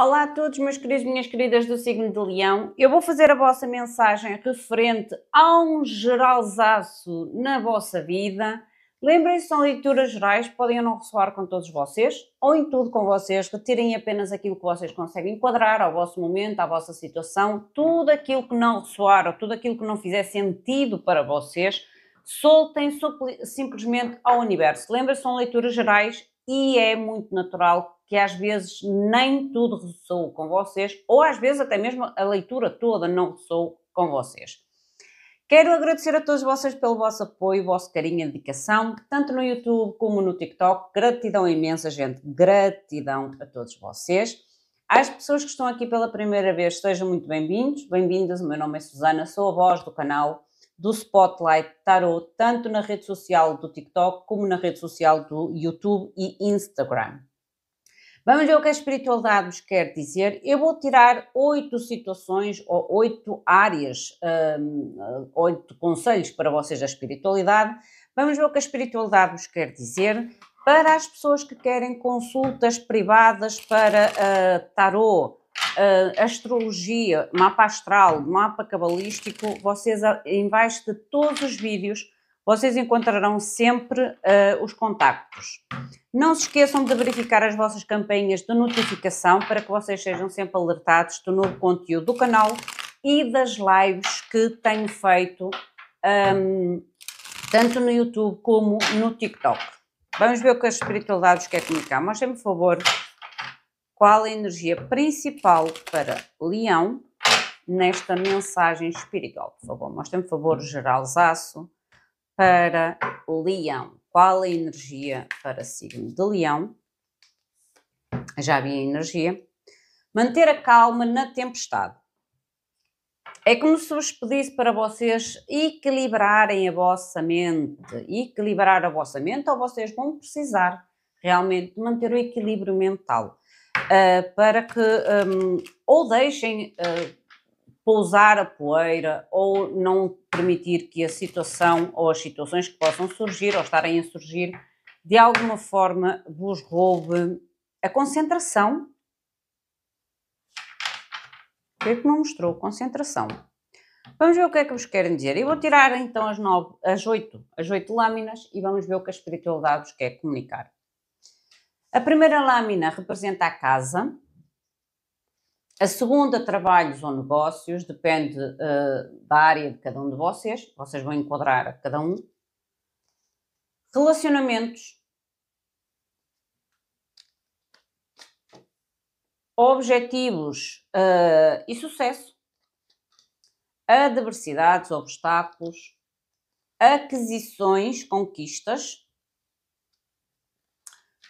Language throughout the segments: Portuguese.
Olá a todos, meus queridos, minhas queridas do signo de Leão. Eu vou fazer a vossa mensagem referente a um geralzaço na vossa vida. Lembrem-se, são leituras gerais, podem ou não ressoar com todos vocês, ou em tudo com vocês, retirem apenas aquilo que vocês conseguem enquadrar ao vosso momento, à vossa situação, tudo aquilo que não ressoar ou tudo aquilo que não fizer sentido para vocês, soltem simplesmente ao universo. Lembrem-se, são leituras gerais e é muito natural que às vezes nem tudo ressoou com vocês, ou às vezes até mesmo a leitura toda não ressoou com vocês. Quero agradecer a todos vocês pelo vosso apoio, vosso carinho e dedicação, tanto no YouTube como no TikTok. Gratidão imensa, gente. Gratidão a todos vocês. Às pessoas que estão aqui pela primeira vez, sejam muito bem-vindos. Bem-vindas, o meu nome é Susana, sou a voz do canal do Spotlight Tarot, tanto na rede social do TikTok como na rede social do YouTube e Instagram. Vamos ver o que a espiritualidade nos quer dizer. Eu vou tirar oito situações ou oito áreas, hum, hum, oito conselhos para vocês da espiritualidade. Vamos ver o que a espiritualidade nos quer dizer para as pessoas que querem consultas privadas para uh, hum, tarô, uh, astrologia, mapa astral, mapa cabalístico. Vocês, embaixo de todos os vídeos, vocês encontrarão sempre uh, os contactos. Não se esqueçam de verificar as vossas campainhas de notificação para que vocês sejam sempre alertados do novo conteúdo do canal e das lives que tenho feito um, ehm, tanto no YouTube como no TikTok. Vamos ver o que a espiritualidade quer comunicar. Mostrem-me, por favor, qual a energia principal para Leão nesta mensagem espiritual. Por favor, mostrem-me, por favor, geralzaço para o Leão. Qual a energia para signo de Leão? Já havia energia. Manter a calma na tempestade. É como se vos pedisse para vocês equilibrarem a vossa mente. Equilibrar a vossa mente, ou vocês vão precisar realmente manter o equilíbrio mental. Uh, para que um, ou deixem uh, pousar a poeira ou não permitir que a situação ou as situações que possam surgir ou estarem a surgir de alguma forma vos roube a concentração. O que é que me mostrou? Concentração. Vamos ver o que é que vos querem dizer. Eu vou tirar então as, nove, as, oito, as oito lâminas e vamos ver o que a espiritualidade vos quer comunicar. A primeira lâmina representa a casa, a segunda, trabalhos ou negócios, depende uh, da área de cada um de vocês, vocês vão enquadrar a cada um. Relacionamentos. Objetivos uh, e sucesso. Adversidades, obstáculos. Aquisições, conquistas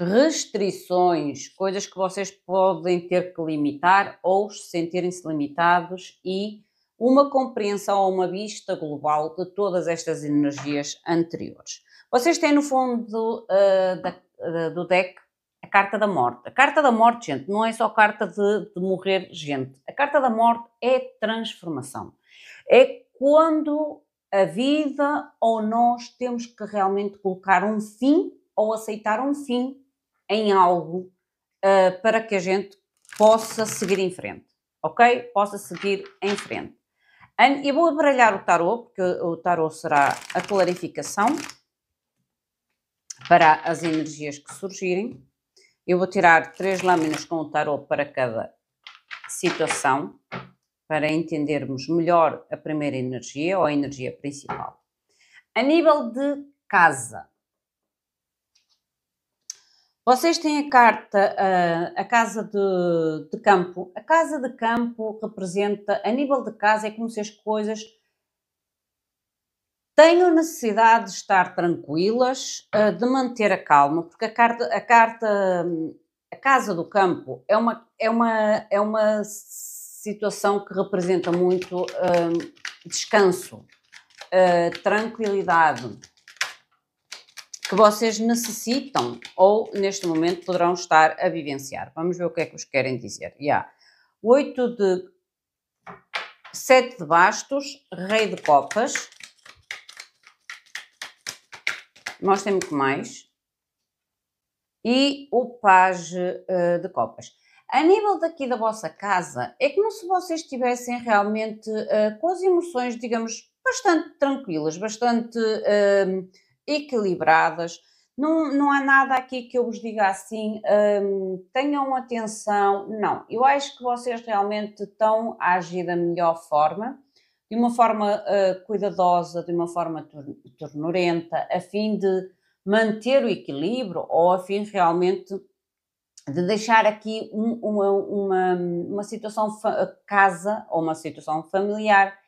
restrições, coisas que vocês podem ter que limitar ou sentirem-se limitados e uma compreensão ou uma vista global de todas estas energias anteriores. Vocês têm no fundo uh, da, uh, do deck a carta da morte. A carta da morte, gente, não é só carta de, de morrer, gente. A carta da morte é transformação. É quando a vida ou nós temos que realmente colocar um fim ou aceitar um fim em algo uh, para que a gente possa seguir em frente, ok? Possa seguir em frente. E vou abralhar o tarô, porque o tarô será a clarificação para as energias que surgirem. Eu vou tirar três lâminas com o tarô para cada situação, para entendermos melhor a primeira energia ou a energia principal. A nível de casa, vocês têm a carta, a, casa de, de, campo. A casa de campo representa, a nível de casa, é como se as coisas tenham necessidade de estar tranquilas, eh, de manter a calma, porque a carta, a carta, a casa do campo é uma, é uma, é uma situação que representa muito um, eh, descanso, uh, tranquilidade que vocês necessitam ou neste momento poderão estar a vivenciar. Vamos ver o que é que os querem dizer. Yeah. Oito de sete de bastos, rei de copas. Mostrem-me que mais. E o page uh, de copas. A nível daqui da vossa casa, é como se vocês estivessem realmente uh, com as emoções, digamos, bastante tranquilas, bastante... Uh, equilibradas. Não, não há nada aqui que eu vos diga assim, hum, tenham atenção. Não, eu acho que vocês realmente estão a agir da melhor forma, de uma forma uh, cuidadosa, de uma forma tornurenta, a fim de manter o equilíbrio ou a fim realmente de deixar aqui um, uma, uma, uma situação casa ou uma situação familiar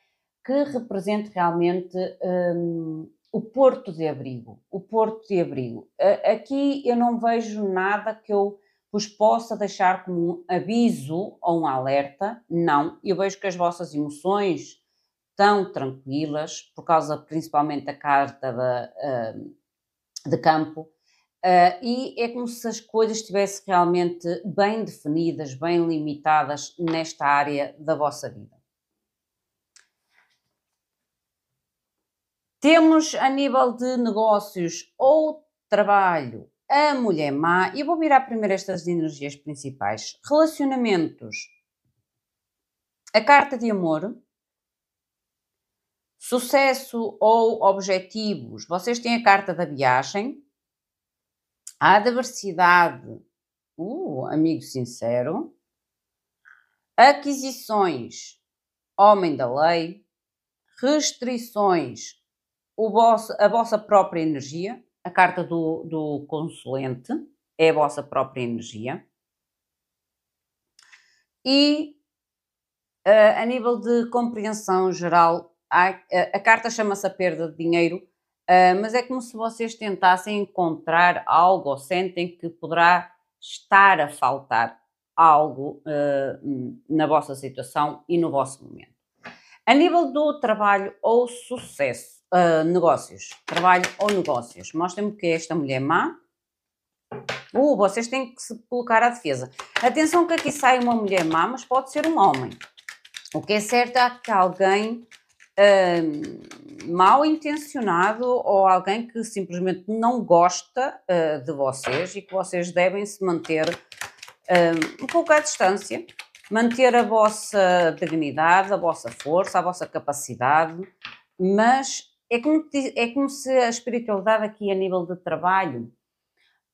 que represente realmente. Hum, o porto de abrigo, o porto de abrigo. Aqui eu não vejo nada que eu vos possa deixar como um aviso ou um alerta, não. Eu vejo que as vossas emoções estão tranquilas, por causa principalmente da carta de, ah, de campo, ah, e é como se as coisas estivessem realmente bem definidas, bem limitadas nesta área da vossa vida. Temos a nível de negócios ou trabalho a mulher má, e vou virar primeiro estas energias principais: relacionamentos, a carta de amor, sucesso ou objetivos. Vocês têm a carta da viagem, a adversidade, uh, amigo sincero, aquisições, homem da lei, restrições, vosso, a vossa própria energia, a carta do, do consulente é a vossa própria energia. E eh, a nível de compreensão geral, a carta chama-se a perda de dinheiro, eh, mas é como se vocês tentassem encontrar algo ou sentem que poderá estar a faltar algo eh, na vossa situação e no vosso momento. A nível do trabalho ou sucesso, uh, negócios, trabalho ou negócios. Mostrem-me que esta mulher é má. Uh, vocês têm que se colocar à defesa. Atenção que aqui sai uma mulher má, mas pode ser um homem. O que é certo é que alguém uh, mal intencionado ou alguém que simplesmente não gosta uh, de vocês e que vocês devem se manter um pouco à distância, manter a vossa dignidade, a vossa força, a vossa capacidade, mas é como, é como se a espiritualidade aqui a nível de trabalho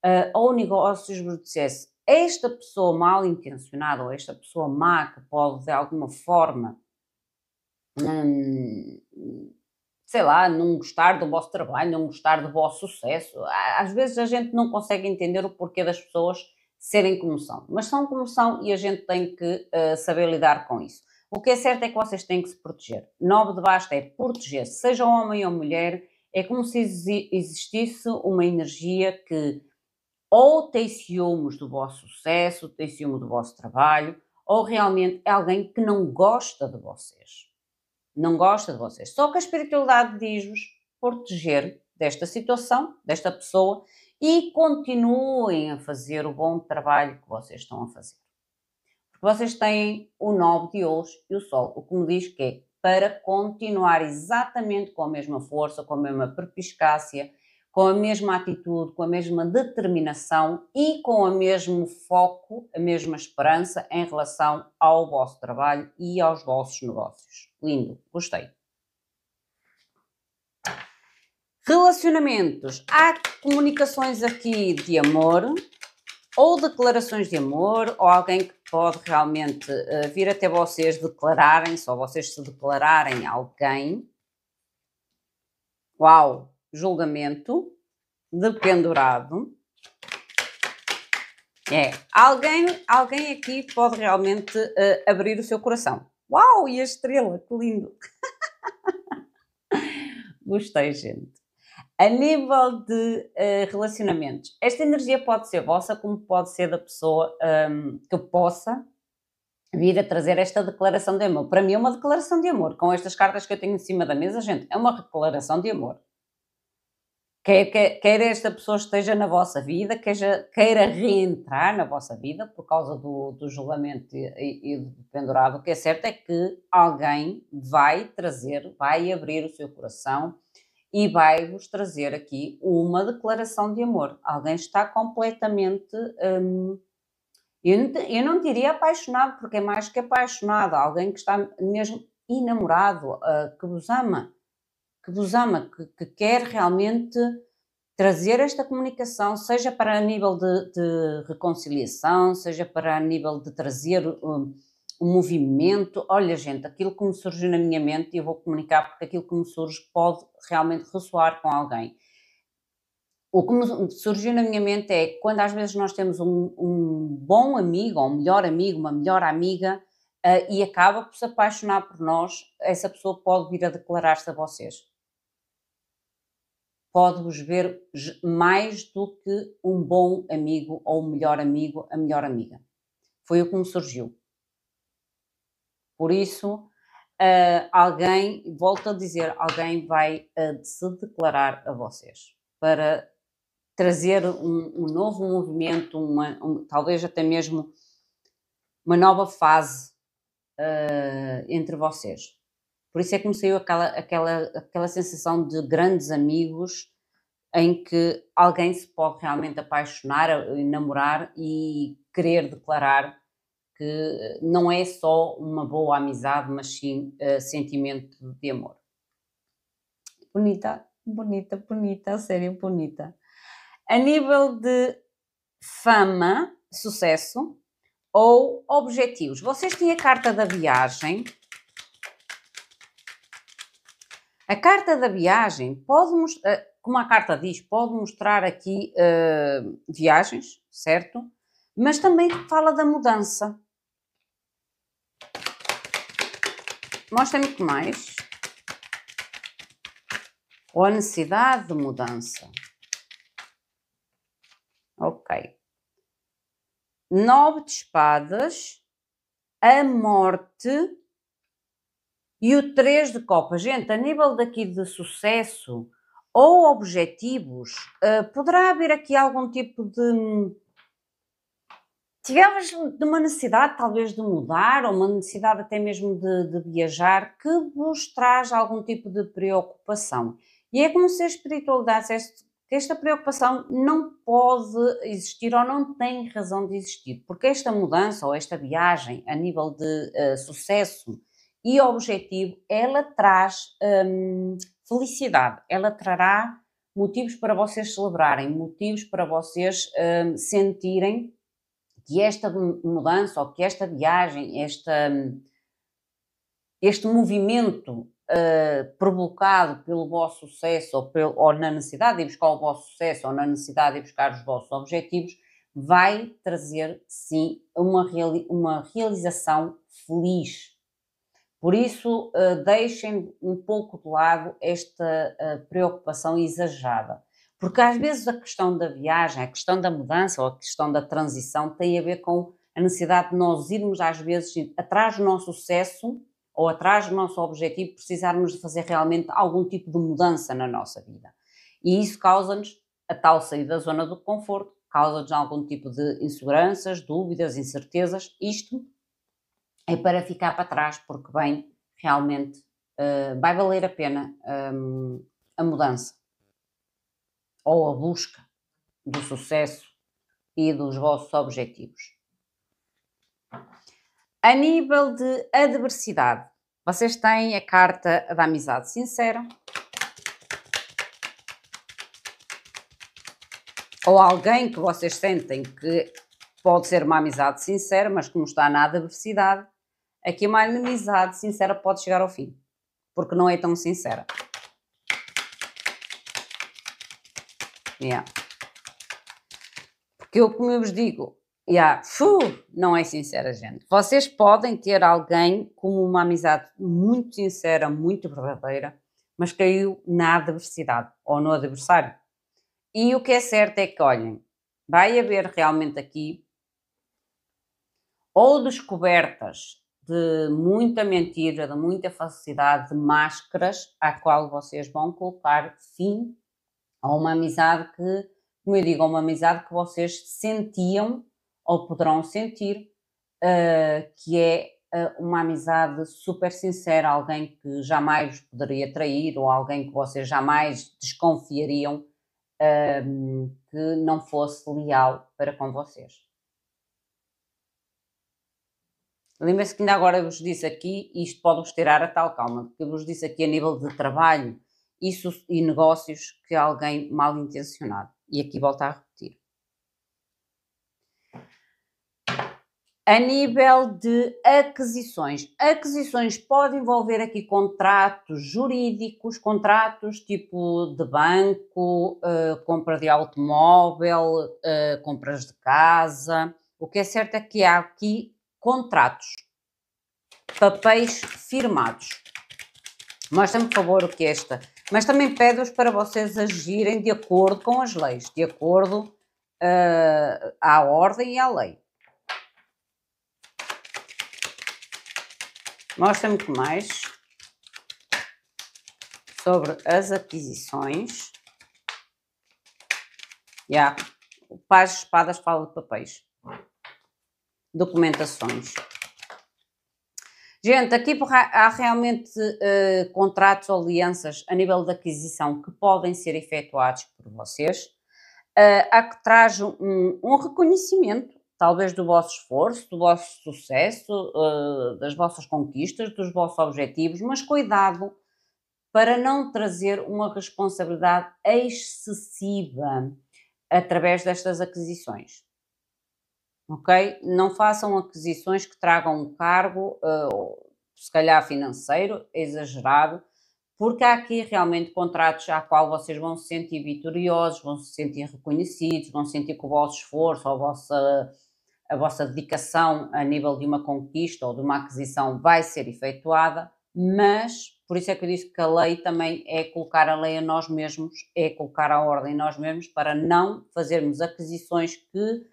uh, ou negócios vos dissesse esta pessoa mal intencionada ou esta pessoa má que pode de alguma forma, hum, sei lá, não gostar do vosso trabalho, não gostar do vosso sucesso. Às vezes a gente não consegue entender o porquê das pessoas serem como são, mas são como são e a gente tem que uh, saber lidar com isso. O que é certo é que vocês têm que se proteger. Nobre de basta é proteger Sejam seja homem ou mulher, é como se existisse uma energia que ou tem ciúmes do vosso sucesso, tem ciúmes do vosso trabalho, ou realmente é alguém que não gosta de vocês. Não gosta de vocês. Só que a espiritualidade diz-vos proteger desta situação, desta pessoa, e continuem a fazer o bom trabalho que vocês estão a fazer. Vocês têm o 9 de ouros e o sol, o que me diz que é para continuar exatamente com a mesma força, com a mesma perpiscácia, com a mesma atitude, com a mesma determinação e com o mesmo foco, a mesma esperança em relação ao vosso trabalho e aos vossos negócios. Lindo, gostei. Relacionamentos. Há comunicações aqui de amor, ou declarações de amor, ou alguém que pode realmente uh, vir até vocês declararem, só vocês se declararem a alguém. Uau! Julgamento dependurado. É, alguém, alguém aqui pode realmente uh, abrir o seu coração. Uau, e a estrela, que lindo! Gostei, gente. A nível de uh, relacionamentos, esta energia pode ser vossa, como pode ser da pessoa um, ehm, que possa vir a trazer esta declaração de amor. Para mim é uma declaração de amor. Com estas cartas que eu tenho em cima da mesa, gente, é uma declaração de amor. Quer, quer, quer esta pessoa esteja na vossa vida, queja, queira reentrar na vossa vida por causa do, do julgamento e, e, do pendurado, o que é certo é que alguém vai trazer, vai abrir o seu coração e vai-vos trazer aqui uma declaração de amor. Alguém está completamente. Hum, eu, não, diria apaixonado, porque é mais que apaixonado, alguém que está mesmo enamorado, ah, que vos ama, que vos ama, que, que, quer realmente trazer esta comunicação, seja para nível de, de reconciliação, seja para nível de trazer. Um, o movimento. Olha, gente, aquilo que me surgiu na minha mente, e eu vou comunicar porque aquilo que me surge pode realmente ressoar com alguém. O que me surgiu na minha mente é quando às vezes nós temos um, um bom amigo, ou um melhor amigo, uma melhor amiga, uh, e acaba por se apaixonar por nós, essa pessoa pode vir a declarar-se a vocês. Pode-vos ver mais do que um bom amigo, ou um melhor amigo, a melhor amiga. Foi o que me surgiu. Por isso, uh, alguém, volto a dizer, alguém vai uh, se declarar a vocês para trazer um, um novo movimento, uma, um, talvez até mesmo uma nova fase uh, entre vocês. Por isso é que me saiu aquela, aquela, aquela sensação de grandes amigos em que alguém se pode realmente apaixonar, namorar e querer declarar que eh, não é só uma boa amizade, mas sim uh, sentimento de amor. Bonita, bonita, bonita, a sério, bonita. A nível de fama, sucesso ou objetivos. Vocês têm a carta da viagem. A carta da viagem pode mostrar, eh, como a carta diz, pode mostrar aqui uh, viagens, certo? Mas também fala da mudança Mostra-me que mais. Ou a necessidade de mudança. Ok. Nove de espadas, a morte e o três de copas. Gente, a nível daqui de sucesso ou objetivos, eh, poderá haver aqui algum tipo de Tivemos de uma necessidade, talvez, de mudar, ou uma necessidade até mesmo de, de viajar, que vos traz algum tipo de preocupação. E é como se a espiritualidade dissesse que esta preocupação não pode existir ou não tem razão de existir, porque esta mudança ou esta viagem a nível de uh, sucesso e objetivo, ela traz um, felicidade, ela trará motivos para vocês celebrarem, motivos para vocês um, sentirem que esta mudança ou que esta viagem, esta, este movimento uh, provocado pelo vosso sucesso ou, pelo, ou na necessidade de buscar o vosso sucesso ou na necessidade de buscar os vossos objetivos, vai trazer sim uma, reali uma realização feliz. Por isso, uh, deixem um pouco de lado esta uh, preocupação exagerada. Porque às vezes a questão da viagem, a questão da mudança ou a questão da transição tem a ver com a necessidade de nós irmos, às vezes, atrás do nosso sucesso ou atrás do nosso objetivo, precisarmos de fazer realmente algum tipo de mudança na nossa vida. E isso causa-nos a tal saída da zona do conforto, causa-nos algum tipo de inseguranças, dúvidas, incertezas. Isto é para ficar para trás, porque, bem, realmente uh, vai valer a pena um, ehm, a mudança ou a busca do sucesso e dos vossos objetivos. A nível de adversidade, vocês têm a carta da amizade sincera. Ou alguém que vocês sentem que pode ser uma amizade sincera, mas que não está na adversidade, aqui uma amizade sincera pode chegar ao fim, porque não é tão sincera. Yeah. Porque eu, como eu vos digo, yeah, fuh, não é sincera, gente. Vocês podem ter alguém como uma amizade muito sincera, muito verdadeira, mas caiu na adversidade ou no adversário. E o que é certo é que, olhem, vai haver realmente aqui ou descobertas de muita mentira, de muita falsidade, de máscaras, à qual vocês vão colocar fim a uma amizade que, como eu digo, a uma amizade que vocês sentiam ou poderão sentir, uh, que é uh, uma amizade super sincera, alguém que jamais poderia trair ou alguém que vocês jamais desconfiariam uh, que não fosse leal para com vocês. Lembrem-se que ainda agora vos disse aqui, isto pode-vos tirar a tal calma, que eu vos disse aqui a nível de trabalho, isso, e negócios que alguém mal intencionado. E aqui volta a repetir. A nível de aquisições, aquisições pode envolver aqui contratos jurídicos, contratos tipo de banco, uh, compra de automóvel, uh, compras de casa. O que é certo é que há aqui contratos, papéis firmados. Mostra-me, por favor, o que é esta mas também pede-os para vocês agirem de acordo com as leis, de acordo uh, à ordem e à lei. Mostra-me que mais sobre as aquisições. Já o paz de espadas, fala de papéis. Documentações. Gente, aqui há realmente uh, contratos ou alianças a nível de aquisição que podem ser efetuados por vocês, uh, a que traz um, um, reconhecimento, talvez do vosso esforço, do vosso sucesso, uh, das vossas conquistas, dos vossos objetivos, mas cuidado para não trazer uma responsabilidade excessiva através destas aquisições ok? Não façam aquisições que tragam um cargo, uh, se calhar financeiro, exagerado, porque há aqui realmente contratos a qual vocês vão se sentir vitoriosos, vão se sentir reconhecidos, vão sentir que o vosso esforço, a vossa, a vossa dedicação a nível de uma conquista ou de uma aquisição vai ser efetuada, mas por isso é que eu disse que a lei também é colocar a lei a nós mesmos, é colocar a ordem a nós mesmos para não fazermos aquisições que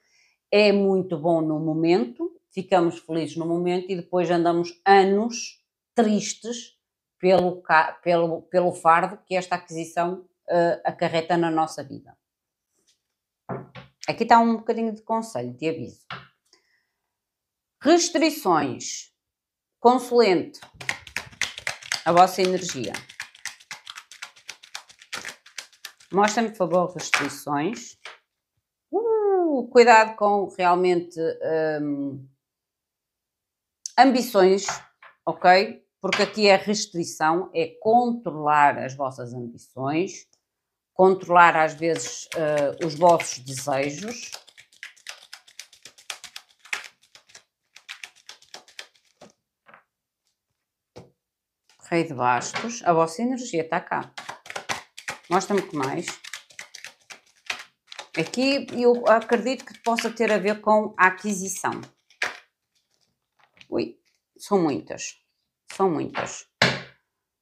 é muito bom no momento, ficamos felizes no momento e depois andamos anos tristes pelo, pelo, pelo fardo que esta aquisição uh, acarreta na nossa vida. Aqui está um bocadinho de conselho, de aviso. Restrições. Consulente a vossa energia. Mostra-me, por favor, restrições cuidado com realmente um, ambições, ok? Porque aqui é restrição, é controlar as vossas ambições, controlar às vezes uh, os vossos desejos. Rei de Bastos, a vossa energia está cá. Mostra-me que mais. Aqui eu acredito que possa ter a ver com a aquisição. Ui, são muitas, são muitas.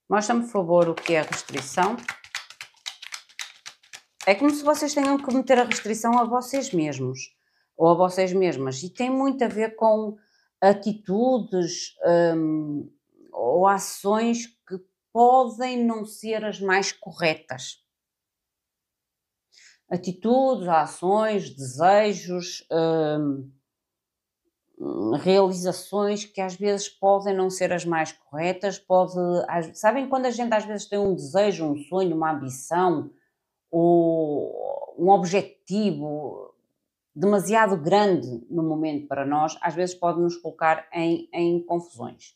Mostra-me, por favor, o que é a restrição. É como se vocês tenham que meter a restrição a vocês mesmos ou a vocês mesmas. E tem muito a ver com atitudes hum, ou ações que podem não ser as mais corretas atitudes, ações, desejos, hum, realizações que às vezes podem não ser as mais corretas, pode, às, sabem quando a gente às vezes tem um desejo, um sonho, uma ambição ou um objetivo demasiado grande no momento para nós, às vezes pode nos colocar em, em confusões.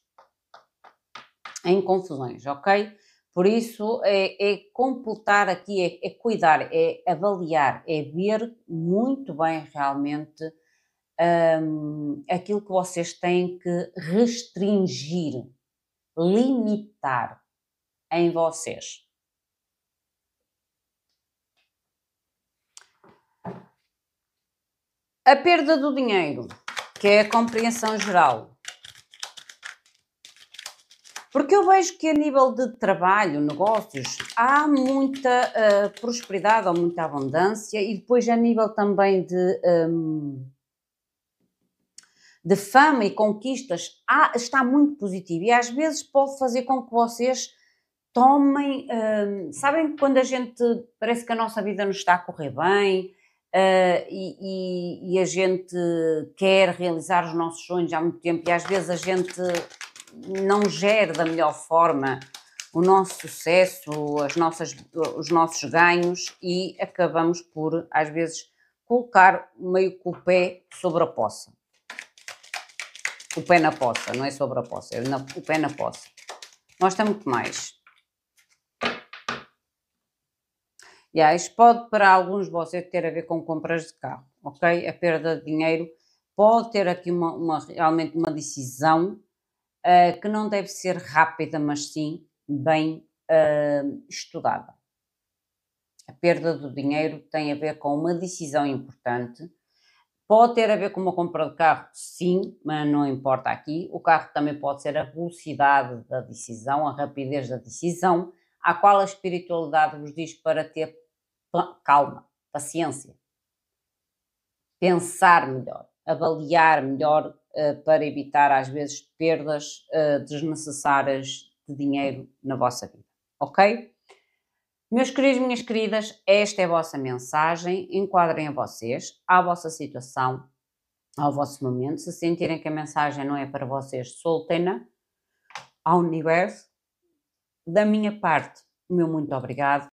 Em confusões, ok? Por isso, é, é completar aqui, é, é, cuidar, é avaliar, é ver muito bem realmente um, aquilo que vocês têm que restringir, limitar em vocês. A perda do dinheiro, que é a compreensão geral. Porque eu vejo que a nível de trabalho, negócios, há muita uh, prosperidade, ou muita abundância e depois a nível também de, um, ehm, de fama e conquistas há, está muito positivo e às vezes pode fazer com que vocês tomem. sabem sabem quando a gente parece que a nossa vida nos está a correr bem, Uh, e, e, e, a gente quer realizar os nossos sonhos há muito tempo e às vezes a gente não gere da melhor forma o nosso sucesso, as nossas, os nossos ganhos e acabamos por, às vezes, colocar meio que o pé sobre a poça. O pé na poça, não é sobre a poça, é na, o pé na poça. Mostra muito mais. E yeah, isto pode para alguns de vocês ter a ver com compras de carro, ok? A perda de dinheiro pode ter aqui uma, uma realmente uma decisão eh, que não deve ser rápida, mas sim bem uh, estudada. A perda do dinheiro tem a ver com uma decisão importante. Pode ter a ver com uma compra de carro, sim, mas não importa aqui. O carro também pode ser a velocidade da decisão, a rapidez da decisão, à qual a espiritualidade vos diz para ter calma, paciência, pensar melhor, avaliar melhor eh, para evitar, às vezes, perdas eh, desnecessárias de dinheiro na vossa vida. Ok? Meus queridos, minhas queridas, esta é a vossa mensagem. Enquadrem a vocês, à vossa situação, ao vosso momento. Se sentirem que a mensagem não é para vocês, soltem-na ao universo. Da minha parte, o meu muito obrigado.